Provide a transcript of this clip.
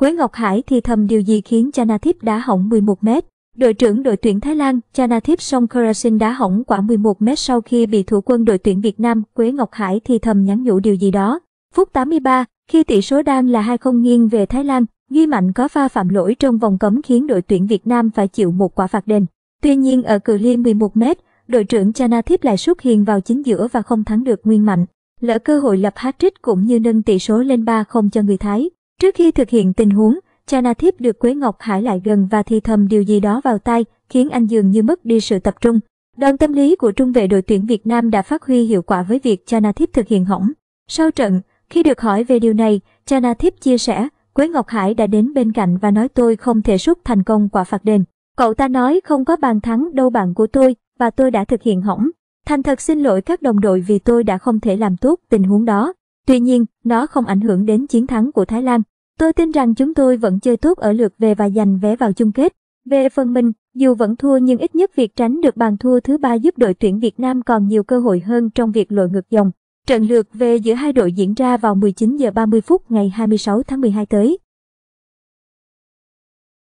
Quế Ngọc Hải thì thầm điều gì khiến Chanathip đá hỏng 11 mét. Đội trưởng đội tuyển Thái Lan Chanathip Songkrasin đá hỏng quả 11 mét sau khi bị thủ quân đội tuyển Việt Nam Quế Ngọc Hải thì thầm nhắn nhủ điều gì đó. Phút 83, khi tỷ số đang là 2-0 nghiêng về Thái Lan, Duy Mạnh có pha phạm lỗi trong vòng cấm khiến đội tuyển Việt Nam phải chịu một quả phạt đền. Tuy nhiên ở cự ly 11 mét, đội trưởng Chanathip lại xuất hiện vào chính giữa và không thắng được Nguyên Mạnh. Lỡ cơ hội lập hat-trick cũng như nâng tỷ số lên 3-0 cho người Thái. Trước khi thực hiện tình huống, Chana Thiếp được Quế Ngọc Hải lại gần và thì thầm điều gì đó vào tai, khiến anh dường như mất đi sự tập trung. Đòn tâm lý của trung vệ đội tuyển Việt Nam đã phát huy hiệu quả với việc Chana Thiếp thực hiện hỏng. Sau trận, khi được hỏi về điều này, Chana Thiếp chia sẻ, Quế Ngọc Hải đã đến bên cạnh và nói tôi không thể sút thành công quả phạt đền. Cậu ta nói không có bàn thắng đâu bạn của tôi và tôi đã thực hiện hỏng. Thành thật xin lỗi các đồng đội vì tôi đã không thể làm tốt tình huống đó. Tuy nhiên, nó không ảnh hưởng đến chiến thắng của Thái Lan. Tôi tin rằng chúng tôi vẫn chơi tốt ở lượt về và giành vé vào chung kết. Về phần mình, dù vẫn thua nhưng ít nhất việc tránh được bàn thua thứ ba giúp đội tuyển Việt Nam còn nhiều cơ hội hơn trong việc lội ngược dòng. Trận lượt về giữa hai đội diễn ra vào 19 giờ 30 phút ngày 26 tháng 12 tới.